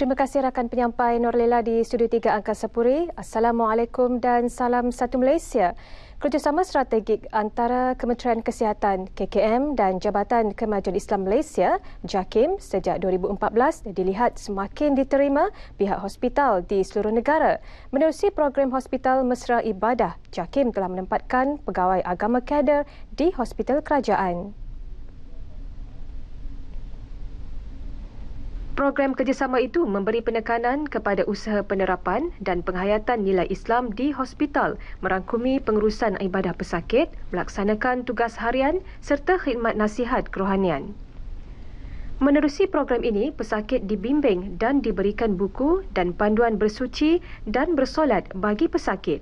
Terima kasih rakan penyampai Norlela di Studio 3 Angkasa Puri. Assalamualaikum dan salam satu Malaysia. Kerjasama strategik antara Kementerian Kesihatan KKM dan Jabatan Kemajuan Islam Malaysia JAKIM sejak 2014 dilihat semakin diterima pihak hospital di seluruh negara. Menerusi program Hospital Mesra Ibadah, JAKIM telah menempatkan pegawai agama kader di hospital kerajaan. program kerjasama itu memberi penekanan kepada usaha penerapan dan penghayatan nilai Islam di hospital merangkumi pengurusan ibadah pesakit, melaksanakan tugas harian serta khidmat nasihat kerohanian. Menerusi program ini, pesakit dibimbing dan diberikan buku dan panduan bersuci dan bersolat bagi pesakit.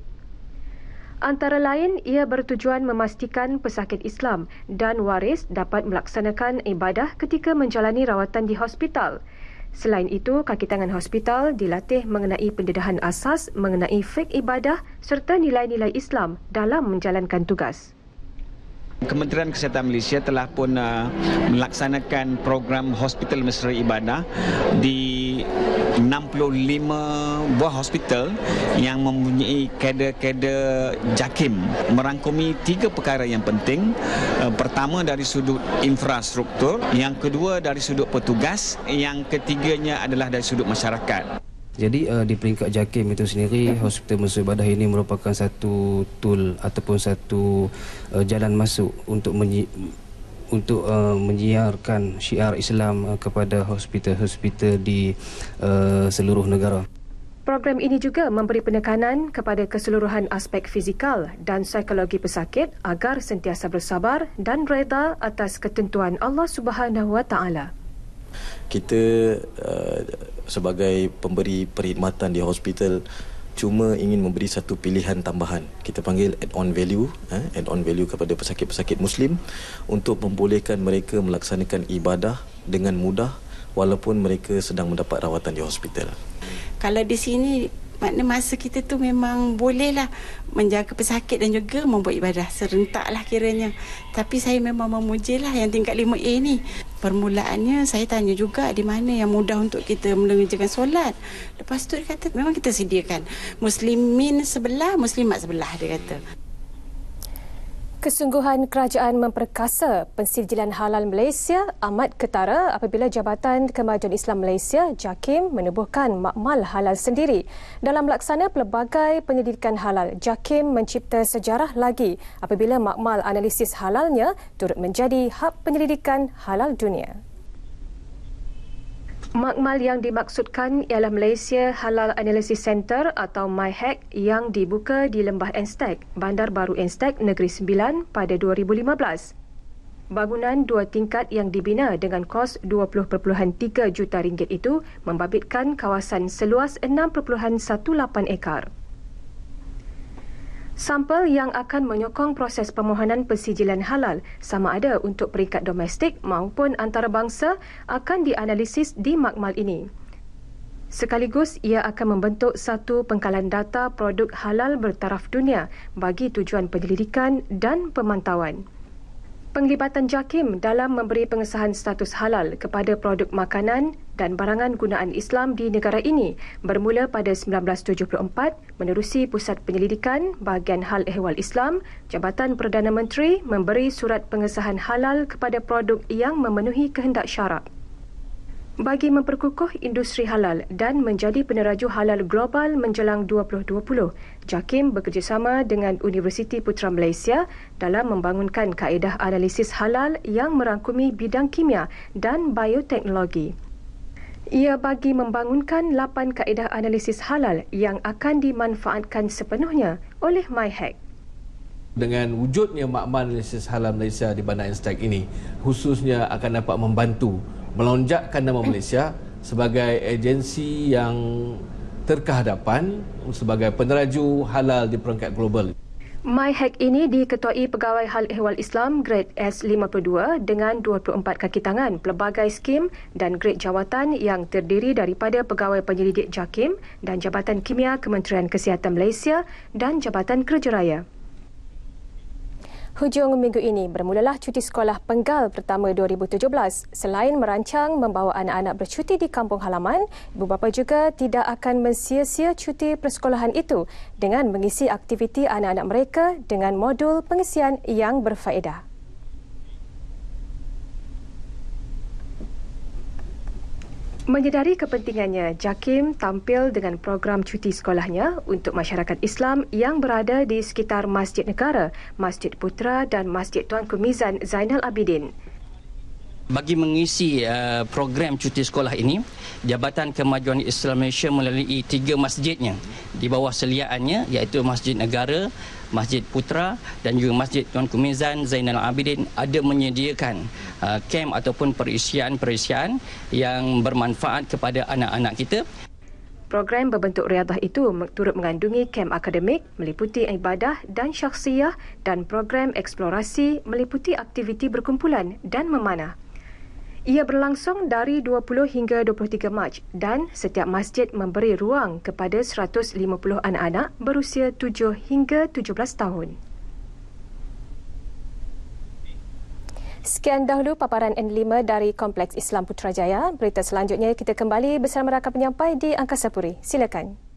Antara lain, ia bertujuan memastikan pesakit Islam dan waris dapat melaksanakan ibadah ketika menjalani rawatan di hospital. Selain itu, kaki tangan hospital dilatih mengenai pendedahan asas mengenai fik ibadah serta nilai-nilai Islam dalam menjalankan tugas. Kementerian Kesihatan Malaysia telah pun uh, melaksanakan program Hospital Mesra Ibadah di 65 buah hospital yang mempunyai kader-kader JAKIM merangkumi tiga perkara yang penting. Eh, pertama dari sudut infrastruktur, yang kedua dari sudut petugas, yang ketiganya adalah dari sudut masyarakat. Jadi uh, di peringkat JAKIM itu sendiri Hospital Mesir Badah ini merupakan satu tool ataupun satu uh, jalan masuk untuk menyi- untuk uh, menyiarkan syiar Islam uh, kepada hospital-hospital di uh, seluruh negara. Program ini juga memberi penekanan kepada keseluruhan aspek fizikal dan psikologi pesakit agar sentiasa bersabar dan reda atas ketentuan Allah Subhanahu Wa Taala. Kita eh, sebagai pemberi perkhidmatan di hospital cuma ingin memberi satu pilihan tambahan. Kita panggil add-on value, eh, add-on value kepada pesakit-pesakit Muslim untuk membolehkan mereka melaksanakan ibadah dengan mudah walaupun mereka sedang mendapat rawatan di hospital kalau di sini makna masa kita tu memang bolehlah menjaga pesakit dan juga membuat ibadah serentak lah kiranya tapi saya memang memuji lah yang tingkat 5A ni permulaannya saya tanya juga di mana yang mudah untuk kita mengerjakan solat lepas tu dia kata memang kita sediakan muslimin sebelah muslimat sebelah dia kata Kesungguhan kerajaan memperkasa pensijilan halal Malaysia amat ketara apabila Jabatan Kemajuan Islam Malaysia JAKIM menubuhkan makmal halal sendiri. Dalam laksana pelbagai penyelidikan halal, JAKIM mencipta sejarah lagi apabila makmal analisis halalnya turut menjadi hak penyelidikan halal dunia. Makmal yang dimaksudkan ialah Malaysia Halal Analysis Center atau MyHack yang dibuka di Lembah Enstek, Bandar Baru Enstek, Negeri Sembilan pada 2015. Bangunan dua tingkat yang dibina dengan kos 20.3 juta ringgit itu membabitkan kawasan seluas 6.18 ekar. Sampel yang akan menyokong proses permohonan persijilan halal sama ada untuk peringkat domestik maupun antarabangsa akan dianalisis di makmal ini. Sekaligus ia akan membentuk satu pengkalan data produk halal bertaraf dunia bagi tujuan penyelidikan dan pemantauan. Penglibatan JAKIM dalam memberi pengesahan status halal kepada produk makanan dan barangan gunaan Islam di negara ini bermula pada 1974 menerusi Pusat Penyelidikan Bahagian Hal Ehwal Islam, Jabatan Perdana Menteri memberi surat pengesahan halal kepada produk yang memenuhi kehendak syarak bagi memperkukuh industri halal dan menjadi peneraju halal global menjelang 2020. Jakim bekerjasama dengan Universiti Putra Malaysia dalam membangunkan kaedah analisis halal yang merangkumi bidang kimia dan bioteknologi. Ia bagi membangunkan 8 kaedah analisis halal yang akan dimanfaatkan sepenuhnya oleh MyHack dengan wujudnya makmal Malaysia Halal Malaysia di Bandar Instag ini khususnya akan dapat membantu melonjakkan nama Malaysia sebagai agensi yang terkehadapan sebagai peneraju halal di peringkat global. MyHack ini diketuai Pegawai Hal Ehwal Islam grade S52 dengan 24 kaki tangan pelbagai skim dan grade jawatan yang terdiri daripada Pegawai Penyelidik Jakim dan Jabatan Kimia Kementerian Kesihatan Malaysia dan Jabatan Kerja Raya. Hujung minggu ini bermulalah cuti sekolah penggal pertama 2017. Selain merancang membawa anak-anak bercuti di kampung halaman, ibu bapa juga tidak akan mensia-sia cuti persekolahan itu dengan mengisi aktiviti anak-anak mereka dengan modul pengisian yang berfaedah. Menyedari kepentingannya, Jakim tampil dengan program cuti sekolahnya untuk masyarakat Islam yang berada di sekitar Masjid Negara, Masjid Putra dan Masjid Tuan Kumizan Zainal Abidin. Bagi mengisi uh, program cuti sekolah ini, Jabatan Kemajuan Islam Malaysia melalui tiga masjidnya di bawah seliaannya iaitu Masjid Negara, Masjid Putra dan juga Masjid Tuan Kumizan Zainal Abidin ada menyediakan kem uh, ataupun perisian-perisian yang bermanfaat kepada anak-anak kita. Program berbentuk riadah itu turut mengandungi kem akademik meliputi ibadah dan syaksiyah dan program eksplorasi meliputi aktiviti berkumpulan dan memanah. Ia berlangsung dari 20 hingga 23 Mac dan setiap masjid memberi ruang kepada 150 anak-anak berusia 7 hingga 17 tahun. Sekian dahulu paparan N5 dari Kompleks Islam Putrajaya. Berita selanjutnya kita kembali bersama rakan penyampai di Angkasa Puri. Silakan.